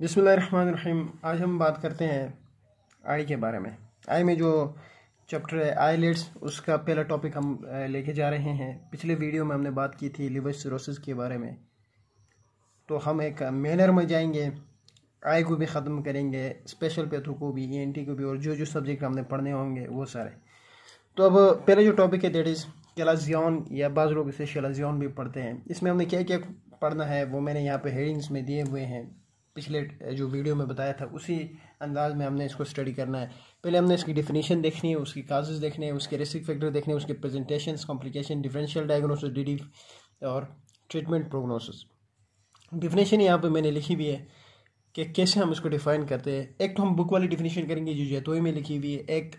बिसमीम आज हम बात करते हैं आई के बारे में आई में जो चैप्टर है आई लेट्स उसका पहला टॉपिक हम लेके जा रहे हैं पिछले वीडियो में हमने बात की थी लिवर सिरोसिस के बारे में तो हम एक मेनर में जाएंगे आई को भी ख़त्म करेंगे स्पेशल पैथो को भी ई e को भी और जो जो सब्जेक्ट हमने पढ़ने होंगे वो सारे तो अब पहले जो टॉपिक है दैट इज़ कैलाजियन या बाज़ लोग इसे शेलाजियन भी पढ़ते हैं इसमें हमने क्या क्या पढ़ना है वो मैंने यहाँ पे हेडिंग्स में दिए हुए हैं पिछले जो वीडियो में बताया था उसी अंदाज में हमने इसको स्टडी करना है पहले हमने इसकी डिफिनीशन देखनी है उसकी काजेज देखने हैं उसके रिस्क फैक्टर देखने हैं उसके presentation complication differential diagnosis D और ट्रीटमेंट प्रोग्नोसिस डिफिनीशन यहाँ पर मैंने लिखी हुई है कि कैसे हम इसको डिफाइन करते हैं एक तो हम बुक वाली डिफिनीशन करेंगे जो जैतोई में लिखी हुई है एक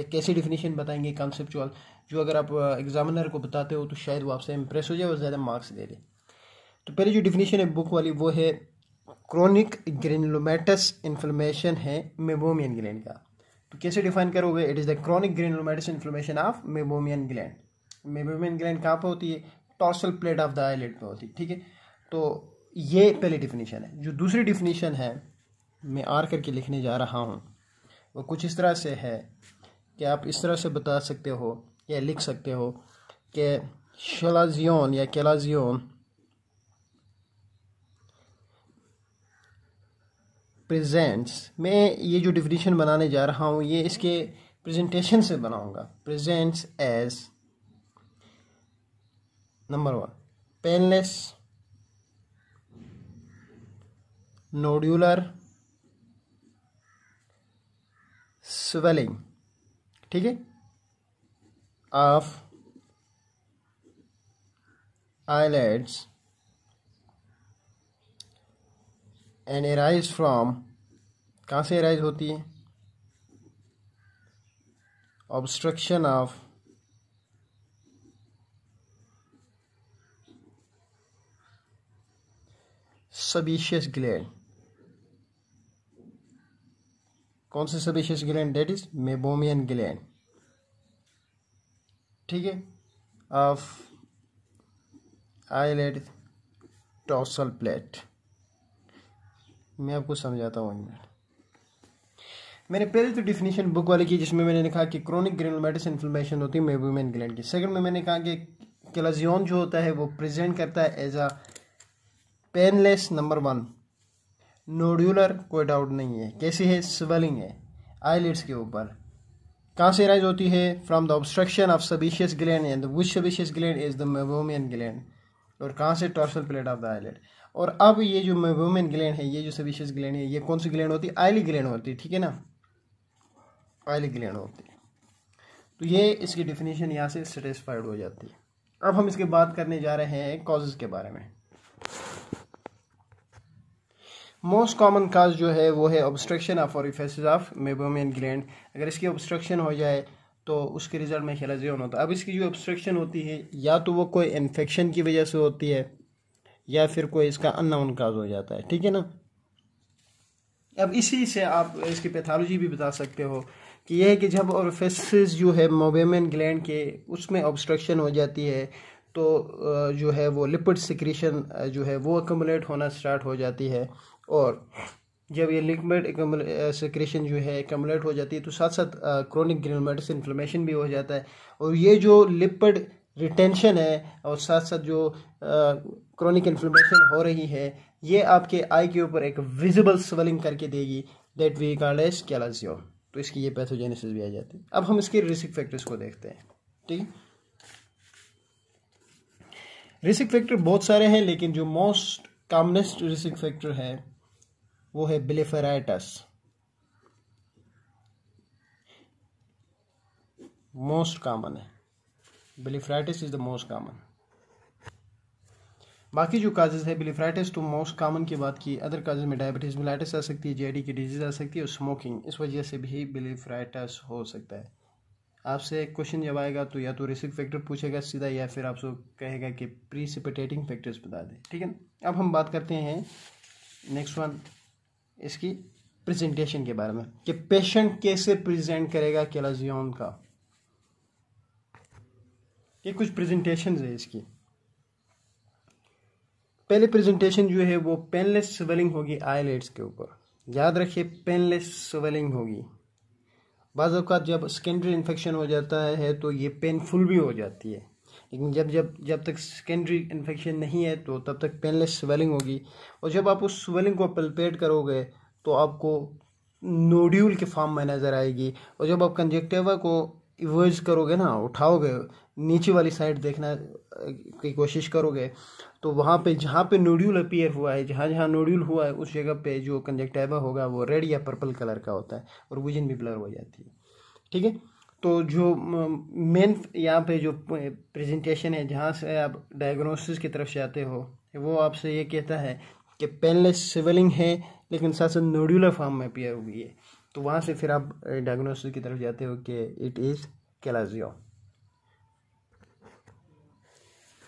एक कैसी डिफिनीशन बताएंगे कॉन्सेप्चुअल जो अगर आप एग्जामिनर को बताते हो तो शायद वो आपसे इम्प्रेस हो जाए और ज़्यादा मार्क्स दे दे तो पहले जो डिफिनीशन है बुक वाली वो है क्रोनिक ग्रेनुलोमेटस इन्फ्लेमेशन है मेबोमियन ग्लैंड का तो कैसे डिफाइन करोगे it is the chronic granulomatous inflammation of meibomian gland meibomian gland कहाँ पर होती है tarsal plate of the eyelid पर होती है ठीक है तो ये पहली डिफिनीशन है जो दूसरी डिफिनीशन है मैं आर करके लिखने जा रहा हूँ वो कुछ इस तरह से है कि आप इस तरह से बता सकते हो या लिख सकते हो कि शलाजियन या कैलाजियोन प्रेजेंट्स मैं ये जो डिफिनीशन बनाने जा रहा हूँ ये इसके प्रेजेंटेशन से बनाऊंगा presents as number one painless nodular swelling ठीक है of eyelids and arise from कहाँ से एराइज होती है ऑब्स्ट्रक्शन ऑफ सबिशियस ग्लैंड कौन से sebaceous gland that is meibomian gland ठीक है ऑफ आईलेट टॉसल प्लेट मैं आपको समझाता हूँ मिनट मैंने पहले तो डिफिनीशन बुक वाली की जिसमें मैंने कहा कि क्रोनिक ग्रेनोमेटिस इन्फ्लेमेशन होती है मेबूमेन ग्लैंड की सेकंड में मैंने कहा कि कैलाजियन जो होता है वो प्रेजेंट करता है as a painless number one nodular कोई डाउट नहीं है कैसी है स्वेलिंग है आईलिट्स के ऊपर कहाँ से राइज होती है from the obstruction of sebaceous gland and which sebaceous gland is the meibomian gland और कहाँ से tarsal plate of the eyelid और अब ये जो वुमेन ग्लैंड है ये जो सबिशियस ग्लैंड है ये कौन सी ग्लैंड होती है आयली ग्लैंड होती है ठीक है ना आयली ग्लैंड होती है तो ये इसकी डिफिनेशन यहाँ से सेटिस्फाइड हो जाती है अब हम इसके बात करने जा रहे हैं कॉजेज के बारे में मोस्ट कॉमन काज जो है वो है ऑब्स्ट्रक्शन ऑफ और ऑफ मेबोमियन ग्लैंड अगर इसकी ऑब्स्ट्रक्शन हो जाए तो उसके रिज़ल्ट में खिलाजियन होता है अब इसकी जो ऑब्स्ट्रक्शन होती है या तो वो कोई इन्फेक्शन की वजह से होती है या फिर कोई इसका अननाउन काज हो जाता है ठीक है ना अब इसी से आप इसकी पैथोलॉजी भी बता सकते हो कि यह है कि जब फेसिस जो है मोबेमन ग्लैंड के उसमें ऑब्स्ट्रक्शन हो जाती है तो जो है वो लिपिड सिक्रीशन जो है वो एकमलेट होना स्टार्ट हो जाती है और जब ये लिक्विड सिक्रेशन जो है एकमलेट हो जाती है तो साथ साथ क्रोनिक ग्रेनोमेटस इन्फ्लेमेशन भी हो जाता है और ये जो लिपिड रिटेंशन है और साथ साथ जो क्रोनिक इन्फ्लेमेशन हो रही है ये आपके आई के ऊपर एक विजिबल स्वेलिंग करके देगी that we call as chalazion तो इसकी ये पैथोजेनेसिस भी आ जाती है अब हम इसके रिस्क फैक्टर्स को देखते हैं ठीक है रिस्क फैक्टर बहुत सारे हैं लेकिन जो मोस्ट कामनेस्ट रिस्क फैक्टर है वो है बिलेफेराइटस मोस्ट कॉमन है blepharitis is the most common बाकी जो काजेज है बिलीफ्राइटिस तो मोस्ट कॉमन की बात की अदर काजेज में डायबिटीज़ मिलाइटिस आ सकती है जेडी की डिजीज़ आ सकती है और स्मोकिंग इस वजह से भी बिलीफ्राइटिस हो सकता है आपसे क्वेश्चन जब आएगा तो या तो रिस्क फैक्टर पूछेगा सीधा या फिर आपसे कहेगा कि प्रीसिपिटेटिंग फैक्टर्स बता दें ठीक है अब हम बात करते हैं नेक्स्ट वन इसकी प्रेजेंटेशन के बारे में कि पेशेंट कैसे प्रेजेंट करेगा कैलाजियन का ये कुछ प्रेजेंटेशन है इसकी पहले प्रेजेंटेशन जो है वो पेनलेस स्वेलिंग होगी आईलेट्स के ऊपर याद रखिए पेनलेस स्वेलिंग होगी बाज़ अवकात जब सेकेंडरी इन्फेक्शन हो जाता है तो ये पेनफुल भी हो जाती है लेकिन जब जब जब तक सेकेंडरी इन्फेक्शन नहीं है तो तब तक पेनलेस स्वेलिंग होगी और जब आप उस स्वेलिंग को पल्पेट करोगे तो आपको नोड्यूल के फॉर्म में नज़र आएगी और जब आप कंजेक्टिवा को इवर्ज करोगे ना उठाओगे नीचे वाली साइड देखना की कोशिश करोगे तो वहाँ पे जहाँ पे नोड्यूल अपीयर हुआ है जहाँ जहाँ नोड्यूल हुआ है उस जगह पे जो कंजेक्टिवा होगा वो रेड या पर्पल कलर का होता है और विजन भी ब्लर हो जाती है ठीक है तो जो मेन यहाँ पे जो प्रेजेंटेशन है जहाँ से आप डायग्नोसिस की तरफ से आते हो वो आपसे ये कहता है कि पेनलेस सिवलिंग है लेकिन साथ साथ नोड्यूलर फॉर्म में पियर हुई है तो वहाँ से फिर आप डायग्नोसिस की तरफ जाते हो कि इट इज़ कैलाजियो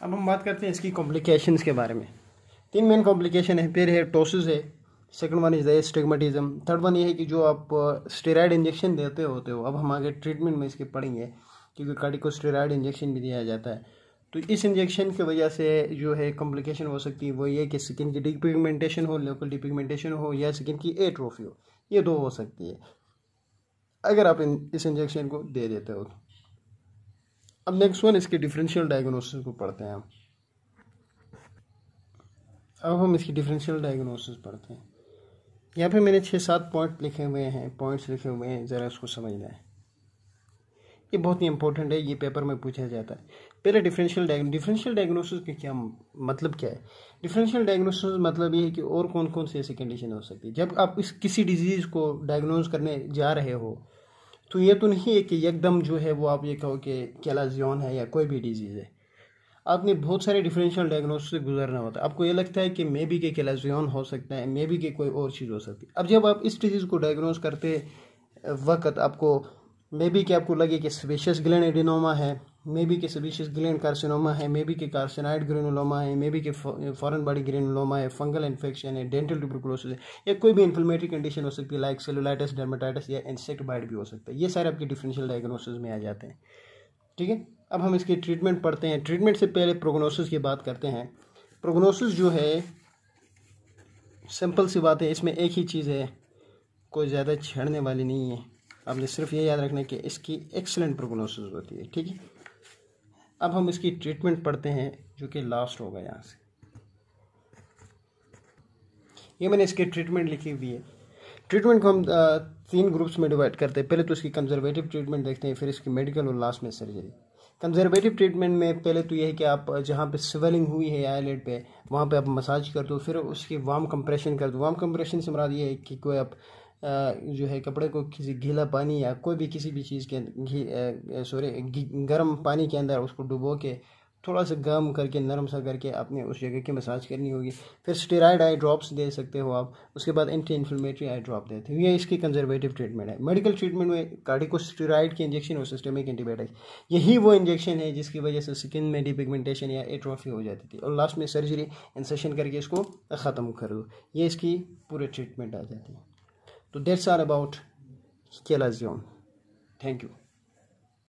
अब हम बात करते हैं इसकी कॉम्प्लिकेशंस के बारे में तीन मेन कॉम्प्लिकेशन है फिर है टोसिस है second one is the astigmatism third one ये है कि जो आप स्टेराइड uh, इंजेक्शन देते होते हो अब हम आगे ट्रीटमेंट में इसके पढ़ेंगे क्योंकि को स्टेराइड इंजेक्शन भी दिया जाता है तो इस इंजेक्शन की वजह से जो है कॉम्प्लिकेशन हो सकती है वो ये कि स्किन की डिपिगमेंटेशन हो लोकल डिपिगमेंटेशन हो या स्किन की एट्रोफी हो ये दो हो सकती है अगर आप इन, इस इंजेक्शन को दे देते हो तो। अब नेक्स्ट वन इसके डिफरेंशियल डायग्नोसिस को पढ़ते हैं अब हम इसकी डिफरेंशियल डायग्नोसिस पढ़ते हैं यहाँ पे मैंने छः सात पॉइंट लिखे हुए हैं पॉइंट्स लिखे हुए हैं ज़रा उसको समझना है ये बहुत ही इंपॉर्टेंट है ये पेपर में पूछा जाता है पहले डिफरेंशियल डिफरेंशियल डायग्नोसिस के क्या मतलब क्या है डिफरेंशियल डायग्नोसिस मतलब ये है कि और कौन कौन सी ऐसी कंडीशन हो सकती है जब आप इस किसी डिजीज़ को डायग्नोज करने जा रहे हो तो ये तो नहीं है कि एकदम जो है वो आप ये कहो कि कैलाजियन है या कोई भी डिजीज़ है आपने बहुत सारे डिफरेंशियल डायग्नोसिस से गुजरना होता है आपको ये लगता है कि मे बी के कैलाजियन हो सकता है मे बी के कोई और चीज़ हो सकती है अब जब आप इस डिजीज़ को डायग्नोस करते वक्त आपको मे बी के आपको लगे कि स्पेशियस ग्लैंड एडिनोमा है मे बी के स्पेशियस ग्लैंड कार्सिनोमा है मे बी के कार्सिनाइड ग्रेनोलोमा है मे बी के फॉरन बॉडी ग्रेनोलोमा है फंगल इन्फेक्शन है डेंटल ट्यूबरकुलोसिस है या कोई भी इन्फ्लेमेटरी कंडीशन हो सकती है लाइक सेलुलाइटिस डर्माटाइटिस या इंसेक्ट बाइट भी हो सकता है ये सारे आपके डिफरेंशियल डायग्नोसिस में आ जाते हैं ठीक है अब हम इसकी ट्रीटमेंट पढ़ते हैं ट्रीटमेंट से पहले प्रोग्नोसिस की बात करते हैं प्रोग्नोसिस जो है सिंपल सी बात है इसमें एक ही चीज़ है कोई ज़्यादा छेड़ने वाली नहीं है आपने सिर्फ ये याद रखना कि इसकी एक्सेलेंट प्रोग्नोसिस होती है ठीक है अब हम इसकी ट्रीटमेंट पढ़ते हैं जो कि लास्ट होगा यहाँ से ये मैंने इसकी ट्रीटमेंट लिखी हुई है ट्रीटमेंट को हम तीन ग्रुप्स में डिवाइड करते हैं पहले तो इसकी कंजर्वेटिव ट्रीटमेंट देखते हैं फिर इसकी मेडिकल और लास्ट में सर्जरी कंजर्वेटिव ट्रीटमेंट में पहले तो यह है कि आप जहाँ पे स्वेलिंग हुई है आईलेट पे वहाँ पे आप मसाज कर दो फिर उसकी वार्म कंप्रेशन कर दो वार्म कंप्रेशन से मराद ये है कि कोई आप जो है कपड़े को किसी गीला पानी या कोई भी किसी भी चीज़ के घी सॉरी गर्म पानी के अंदर उसको डुबो के थोड़ा सा गर्म करके नरम सा करके आपने उस जगह की मसाज करनी होगी फिर स्टेराइड आई ड्रॉप्स दे सकते हो आप उसके बाद एंटी इन्फ्लेमेटरी आई ड्रॉप देते हो ये इसकी कंजर्वेटिव ट्रीटमेंट है मेडिकल ट्रीटमेंट में स्टेराइड के इंजेक्शन और सिस्टमिक एंटीबायोटिक यही वो इंजेक्शन है जिसकी वजह से स्किन में डिपिगमेंटेशन या एट्रॉफी हो जाती थी और लास्ट में सर्जरी इंसेशन करके इसको ख़त्म कर दो ये इसकी पूरे ट्रीटमेंट आ जाती है तो that's all about chalazion thank you